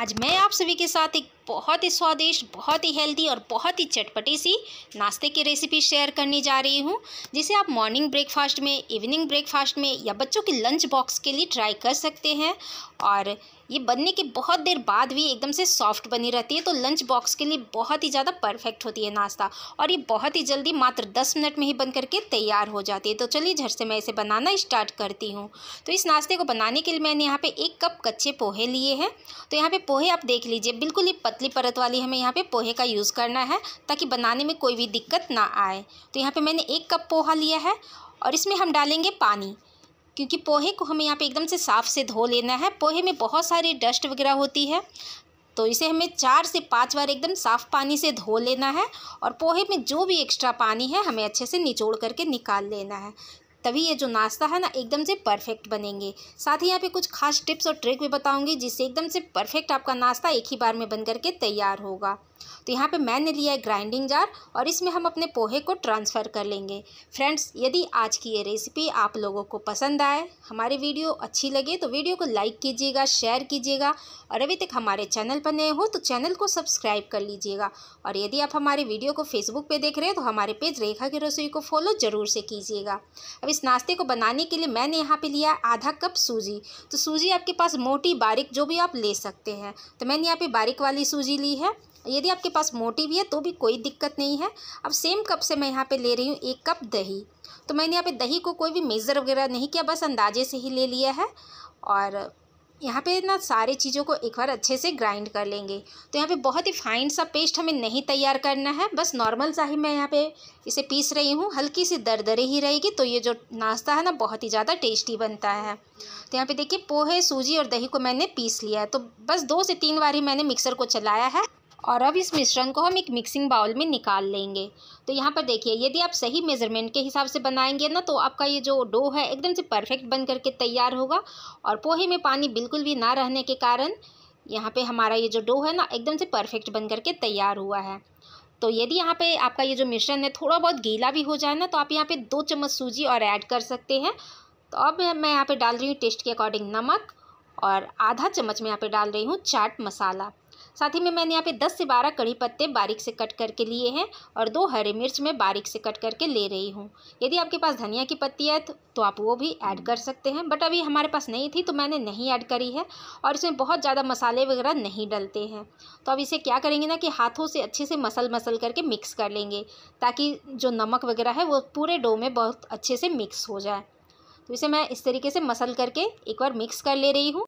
आज मैं आप सभी के साथ एक बहुत ही स्वादिष्ट बहुत ही हेल्दी और बहुत ही चटपटी सी नाश्ते की रेसिपी शेयर करने जा रही हूँ जिसे आप मॉर्निंग ब्रेकफास्ट में इवनिंग ब्रेकफास्ट में या बच्चों के लंच बॉक्स के लिए ट्राई कर सकते हैं और ये बनने के बहुत देर बाद भी एकदम से सॉफ्ट बनी रहती है तो लंच बॉक्स के लिए बहुत ही ज़्यादा परफेक्ट होती है नाश्ता और ये बहुत ही जल्दी मात्र दस मिनट में ही बन करके तैयार हो जाती है तो चलिए झट से मैं इसे बनाना स्टार्ट करती हूँ तो इस नाश्ते को बनाने के लिए मैंने यहाँ पर एक कप कच्चे पोहे लिए हैं तो यहाँ पर पोहे आप देख लीजिए बिल्कुल ही पतली परत वाली हमें यहाँ पे पोहे का यूज़ करना है ताकि बनाने में कोई भी दिक्कत ना आए तो यहाँ पे मैंने एक कप पोहा लिया है और इसमें हम डालेंगे पानी क्योंकि पोहे को हमें यहाँ पे एकदम से साफ़ से धो लेना है पोहे में बहुत सारी डस्ट वगैरह होती है तो इसे हमें चार से पाँच बार एकदम साफ़ पानी से धो लेना है और पोहे में जो भी एक्स्ट्रा पानी है हमें अच्छे से निचोड़ करके निकाल लेना है तभी ये जो नाश्ता है ना एकदम से परफेक्ट बनेंगे साथ ही यहाँ पे कुछ खास टिप्स और ट्रिक भी बताऊंगी जिससे एकदम से परफेक्ट आपका नाश्ता एक ही बार में बन करके तैयार होगा तो यहाँ पे मैंने लिया है ग्राइंडिंग जार और इसमें हम अपने पोहे को ट्रांसफ़र कर लेंगे फ्रेंड्स यदि आज की ये रेसिपी आप लोगों को पसंद आए हमारी वीडियो अच्छी लगे तो वीडियो को लाइक कीजिएगा शेयर कीजिएगा और अभी तक हमारे चैनल पर नए हो तो चैनल को सब्सक्राइब कर लीजिएगा और यदि आप हमारे वीडियो को फेसबुक पर देख रहे हैं तो हमारे पेज रेखा की रसोई को फॉलो ज़रूर से कीजिएगा अब इस नाश्ते को बनाने के लिए मैंने यहाँ पर लिया आधा कप सूजी तो सूजी आपके पास मोटी बारीक जो भी आप ले सकते हैं तो मैंने यहाँ पर बारीक वाली सूजी ली है यदि आपके पास मोटी भी है तो भी कोई दिक्कत नहीं है अब सेम कप से मैं यहाँ पे ले रही हूँ एक कप दही तो मैंने यहाँ पे दही को कोई भी मेज़र वगैरह नहीं किया बस अंदाजे से ही ले लिया है और यहाँ पे ना सारे चीज़ों को एक बार अच्छे से ग्राइंड कर लेंगे तो यहाँ पे बहुत ही फाइन सा पेस्ट हमें नहीं तैयार करना है बस नॉर्मल सा ही मैं यहाँ पे इसे पीस रही हूँ हल्की सी दरदरी ही रहेगी तो ये जो नाश्ता है ना बहुत ही ज़्यादा टेस्टी बनता है तो यहाँ पे देखिए पोहे सूजी और दही को मैंने पीस लिया है तो बस दो से तीन बार ही मैंने मिक्सर को चलाया है और अब इस मिश्रण को हम एक मिक्सिंग बाउल में निकाल लेंगे तो यहाँ पर देखिए यदि आप सही मेज़रमेंट के हिसाब से बनाएंगे ना तो आपका ये जो डो है एकदम से परफेक्ट बन करके तैयार होगा और पोहे में पानी बिल्कुल भी ना रहने के कारण यहाँ पे हमारा ये जो डो है ना एकदम से परफेक्ट बन करके तैयार हुआ है तो यदि यहाँ पे आपका ये जो मिश्रण है थोड़ा बहुत गीला भी हो जाए ना तो आप यहाँ पे दो चम्मच सूजी और ऐड कर सकते हैं तो अब मैं यहाँ पे डाल रही हूँ टेस्ट के अकॉर्डिंग नमक और आधा चम्मच में यहाँ पे डाल रही हूँ चाट मसाला साथ ही में मैंने यहाँ पे दस से बारह कड़ी पत्ते बारीक से कट करके लिए हैं और दो हरे मिर्च मैं बारीक से कट करके ले रही हूँ यदि आपके पास धनिया की पत्ती है तो, तो आप वो भी ऐड हम्म। कर सकते हैं बट अभी हमारे पास नहीं थी तो मैंने नहीं ऐड करी है और इसमें बहुत ज़्यादा मसाले वगैरह नहीं डलते हैं तो अब इसे क्या करेंगे ना कि हाथों से अच्छे से मसल मसल करके मिक्स कर लेंगे ताकि जो नमक वगैरह है वो पूरे डो में बहुत अच्छे से मिक्स हो जाए तो इसे मैं इस तरीके से मसल करके एक बार मिक्स कर ले रही हूँ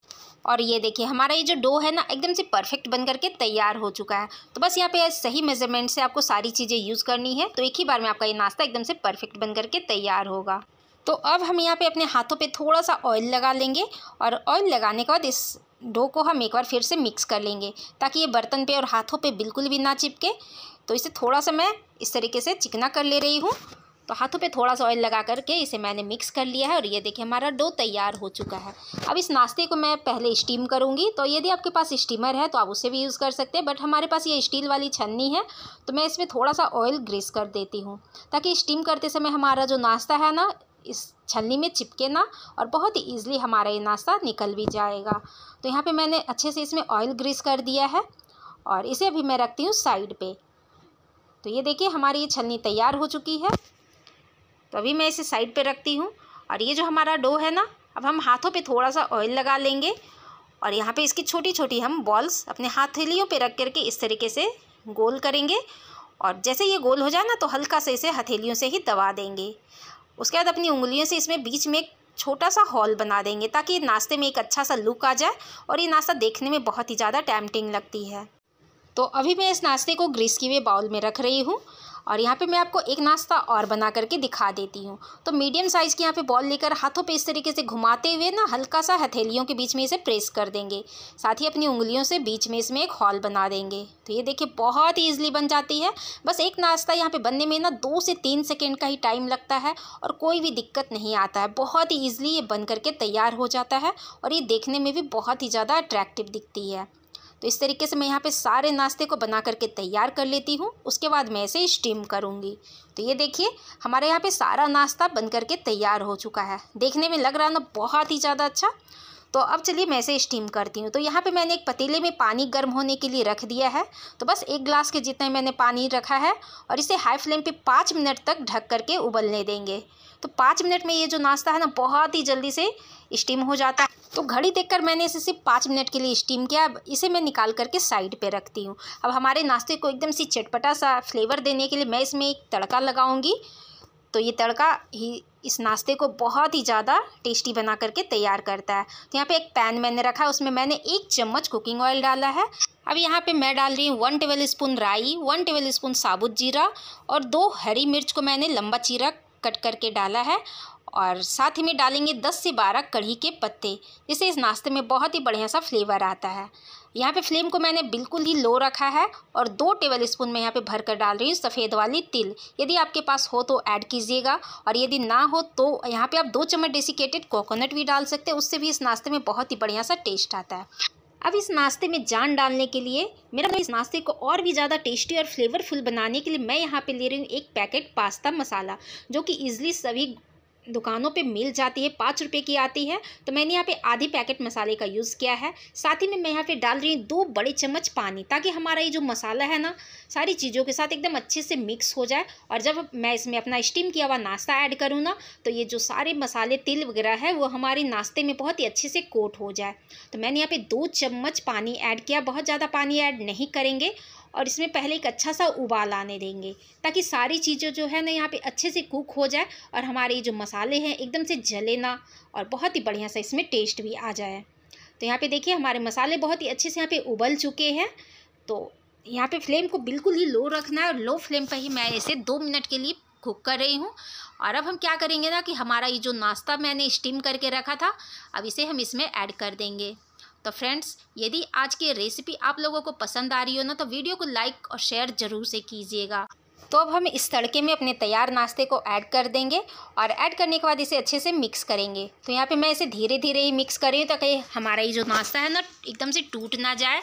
और ये देखिए हमारा ये जो डो है ना एकदम से परफेक्ट बन करके तैयार हो चुका है तो बस यहाँ पे सही मेजरमेंट से आपको सारी चीज़ें यूज़ करनी है तो एक ही बार में आपका ये नाश्ता एकदम से परफेक्ट बन करके तैयार होगा तो अब हम यहाँ पे अपने हाथों पे थोड़ा सा ऑयल लगा लेंगे और ऑयल लगाने के बाद इस डो को हम एक बार फिर से मिक्स कर लेंगे ताकि ये बर्तन पे और हाथों पे बिल्कुल भी ना चिपके तो इसे थोड़ा सा मैं इस तरीके से चिकना कर ले रही हूँ तो हाथों पे थोड़ा सा ऑयल लगा करके इसे मैंने मिक्स कर लिया है और ये देखिए हमारा डो तैयार हो चुका है अब इस नाश्ते को मैं पहले स्टीम करूँगी तो यदि आपके पास स्टीमर है तो आप उसे भी यूज़ कर सकते हैं बट हमारे पास ये स्टील वाली छन्नी है तो मैं इसमें थोड़ा सा ऑयल ग्रीस कर देती हूँ ताकि स्टीम करते समय हमारा जो नाश्ता है ना इस छलनी में चिपके ना और बहुत ही ईजिली हमारा ये नाश्ता निकल भी जाएगा तो यहाँ पे मैंने अच्छे से इसमें ऑयल ग्रीस कर दिया है और इसे भी मैं रखती हूँ साइड पे तो ये देखिए हमारी ये छलनी तैयार हो चुकी है तो अभी मैं इसे साइड पे रखती हूँ और ये जो हमारा डो है ना अब हम हाथों पे थोड़ा सा ऑयल लगा लेंगे और यहाँ पे इसकी छोटी छोटी हम बॉल्स अपने हथेलियों पे रख करके इस तरीके से गोल करेंगे और जैसे ये गोल हो जाए ना तो हल्का से इसे हथेलियों से ही दबा देंगे उसके बाद अपनी उंगलियों से इसमें बीच में एक छोटा सा हॉल बना देंगे ताकि नाश्ते में एक अच्छा सा लुक आ जाए और ये नाश्ता देखने में बहुत ही ज़्यादा टैमटिंग लगती है तो अभी मैं इस नाश्ते को ग्रीस किए बाउल में रख रही हूँ और यहाँ पे मैं आपको एक नाश्ता और बना करके दिखा देती हूँ तो मीडियम साइज़ की यहाँ पे बॉल लेकर हाथों पे इस तरीके से घुमाते हुए ना हल्का सा हथेलियों के बीच में इसे प्रेस कर देंगे साथ ही अपनी उंगलियों से बीच में इसमें एक हॉल बना देंगे तो ये देखिए बहुत ही ईजिली बन जाती है बस एक नाश्ता यहाँ पर बनने में ना दो से तीन सेकेंड का ही टाइम लगता है और कोई भी दिक्कत नहीं आता है बहुत ही ईजिली ये बन करके तैयार हो जाता है और ये देखने में भी बहुत ही ज़्यादा अट्रैक्टिव दिखती है तो इस तरीके से मैं यहाँ पे सारे नाश्ते को बना करके तैयार कर लेती हूँ उसके बाद मैं इसे स्टीम करूँगी तो ये देखिए हमारे यहाँ पे सारा नाश्ता बन करके तैयार हो चुका है देखने में लग रहा ना बहुत ही ज़्यादा अच्छा तो अब चलिए मैं इसे स्टीम करती हूँ तो यहाँ पे मैंने एक पतीले में पानी गर्म होने के लिए रख दिया है तो बस एक ग्लास के जितने मैंने पानी रखा है और इसे हाई फ्लेम पे पाँच मिनट तक ढक करके उबलने देंगे तो पाँच मिनट में ये जो नाश्ता है ना बहुत ही जल्दी से स्टीम हो जाता है तो घड़ी देखकर मैंने इसे सिर्फ पाँच मिनट के लिए स्टीम किया अब इसे मैं निकाल करके साइड पे रखती हूँ अब हमारे नाश्ते को एकदम सी चटपटा सा फ्लेवर देने के लिए मैं इसमें एक तड़का लगाऊंगी तो ये तड़का ही इस नाश्ते को बहुत ही ज़्यादा टेस्टी बना करके तैयार करता है तो यहाँ पे एक पैन मैंने रखा है उसमें मैंने एक चम्मच कुकिंग ऑयल डाला है अब यहाँ पे मैं डाल रही हूँ वन टेबल स्पून राई वन टेबल स्पून साबुत जीरा और दो हरी मिर्च को मैंने लंबा चीरा कट करके डाला है और साथ ही में डालेंगे 10 से 12 कढ़ी के पत्ते जिससे इस नाश्ते में बहुत ही बढ़िया सा फ्लेवर आता है यहाँ पे फ्लेम को मैंने बिल्कुल ही लो रखा है और दो टेबल स्पून में यहाँ पे भर कर डाल रही हूँ सफ़ेद वाली तिल यदि आपके पास हो तो ऐड कीजिएगा और यदि ना हो तो यहाँ पे आप दो चम्मच डेसिकेटेड कोकोनट भी डाल सकते हैं उससे भी इस नाश्ते में बहुत ही बढ़िया सा टेस्ट आता है अब इस नाश्ते में जान डालने के लिए मेरा तो इस नाश्ते को और भी ज़्यादा टेस्टी और फ्लेवरफुल बनाने के लिए मैं यहाँ पे ले रही हूँ एक पैकेट पास्ता मसाला जो कि इजली सभी दुकानों पे मिल जाती है पाँच रुपये की आती है तो मैंने यहाँ पे आधी पैकेट मसाले का यूज़ किया है साथ ही में मैं यहाँ पे डाल रही हूँ दो बड़े चम्मच पानी ताकि हमारा ये जो मसाला है ना सारी चीज़ों के साथ एकदम अच्छे से मिक्स हो जाए और जब मैं इसमें अपना स्टीम किया हुआ नाश्ता ऐड करूँ ना तो ये जो सारे मसाले तिल वगैरह है वो हमारे नाश्ते में बहुत ही अच्छे से कोट हो जाए तो मैंने यहाँ पर दो चम्मच पानी ऐड किया बहुत ज़्यादा पानी ऐड नहीं करेंगे और इसमें पहले एक अच्छा सा उबाल आने देंगे ताकि सारी चीज़ें जो है ना यहाँ पे अच्छे से कुक हो जाए और हमारे जो मसाले हैं एकदम से जले ना और बहुत ही बढ़िया सा इसमें टेस्ट भी आ जाए तो यहाँ पे देखिए हमारे मसाले बहुत ही अच्छे से यहाँ पे उबल चुके हैं तो यहाँ पे फ्लेम को बिल्कुल ही लो रखना है और लो फ्लेम पर ही मैं इसे दो मिनट के लिए कुक कर रही हूँ और अब हम क्या करेंगे ना कि हमारा ये जो नाश्ता मैंने स्टीम करके रखा था अब इसे हम इसमें ऐड कर देंगे तो फ्रेंड्स यदि आज की रेसिपी आप लोगों को पसंद आ रही हो ना तो वीडियो को लाइक और शेयर जरूर से कीजिएगा तो अब हम इस तड़के में अपने तैयार नाश्ते को ऐड कर देंगे और ऐड करने के बाद इसे अच्छे से मिक्स करेंगे तो यहाँ पे मैं इसे धीरे धीरे ही मिक्स कर रही हूँ ताकि हमारा ये जो नाश्ता है ना एकदम से टूट ना जाए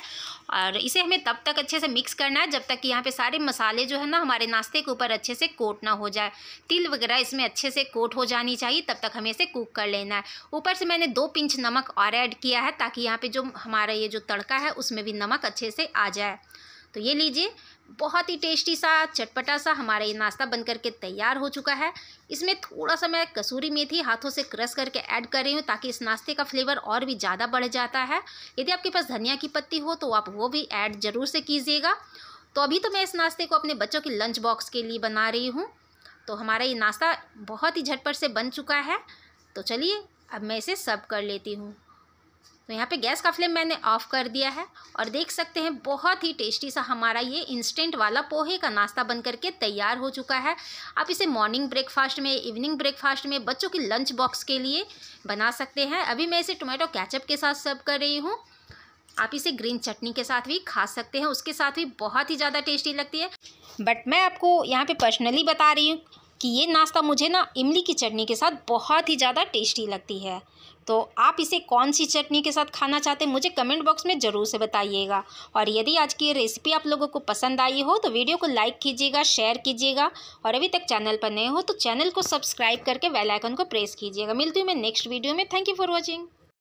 और इसे हमें तब तक अच्छे से मिक्स करना है जब तक कि यहाँ पे सारे मसाले जो है ना हमारे नाश्ते के ऊपर अच्छे से कोट ना हो जाए तिल वगैरह इसमें अच्छे से कोट हो जानी चाहिए तब तक हमें इसे कुक कर लेना है ऊपर से मैंने दो पिंच नमक और ऐड किया है ताकि यहाँ पर जो हमारा ये जो तड़का है उसमें भी नमक अच्छे से आ जाए तो ये लीजिए बहुत ही टेस्टी सा चटपटा सा हमारा ये नाश्ता बन करके तैयार हो चुका है इसमें थोड़ा सा मैं कसूरी मेथी हाथों से क्रश करके ऐड कर रही हूँ ताकि इस नाश्ते का फ्लेवर और भी ज़्यादा बढ़ जाता है यदि आपके पास धनिया की पत्ती हो तो आप वो भी ऐड ज़रूर से कीजिएगा तो अभी तो मैं इस नाश्ते को अपने बच्चों के लंच बॉक्स के लिए बना रही हूँ तो हमारा ये नाश्ता बहुत ही झटपट से बन चुका है तो चलिए अब मैं इसे सर्व कर लेती हूँ तो यहाँ पे गैस का फ्लेम मैंने ऑफ़ कर दिया है और देख सकते हैं बहुत ही टेस्टी सा हमारा ये इंस्टेंट वाला पोहे का नाश्ता बन करके तैयार हो चुका है आप इसे मॉर्निंग ब्रेकफास्ट में इवनिंग ब्रेकफास्ट में बच्चों की लंच बॉक्स के लिए बना सकते हैं अभी मैं इसे टोमेटो कैचअप के साथ सर्व कर रही हूँ आप इसे ग्रीन चटनी के साथ भी खा सकते हैं उसके साथ भी बहुत ही ज़्यादा टेस्टी लगती है बट मैं आपको यहाँ पर पर्सनली बता रही हूँ कि ये नाश्ता मुझे ना इमली की चटनी के साथ बहुत ही ज़्यादा टेस्टी लगती है तो आप इसे कौन सी चटनी के साथ खाना चाहते हैं मुझे कमेंट बॉक्स में ज़रूर से बताइएगा और यदि आज की रेसिपी आप लोगों को पसंद आई हो तो वीडियो को लाइक कीजिएगा शेयर कीजिएगा और अभी तक चैनल पर नए हो तो चैनल को सब्सक्राइब करके वेलाइकन को प्रेस कीजिएगा मिलती हूँ मैं नेक्स्ट वीडियो में थैंक यू फॉर वॉचिंग